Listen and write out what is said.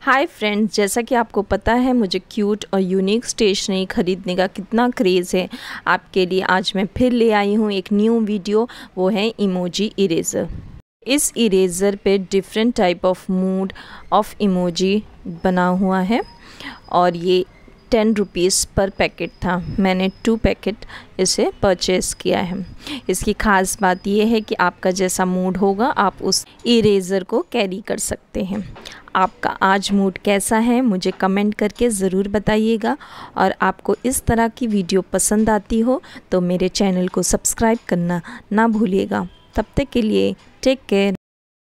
hi friends जैसा कि आपको पता है मुझे क्यूट और यूनिक स्टेशनरी ख़रीदने का कितना क्रेज़ है आपके लिए आज मैं फिर ले आई हूँ एक न्यू वीडियो वो है इमोजी इरेज़र इस इरेज़र पे different type of mood off emoji बना हुआ है और ये टेन रुपीज़ पर पैकेट था मैंने टू पैकेट इसे परचेज़ किया है इसकी ख़ास बात यह है कि आपका जैसा मूड होगा आप उस इरेज़र को कैरी कर सकते हैं आपका आज मूड कैसा है मुझे कमेंट करके ज़रूर बताइएगा और आपको इस तरह की वीडियो पसंद आती हो तो मेरे चैनल को सब्सक्राइब करना ना भूलिएगा तब तक के लिए टेक केयर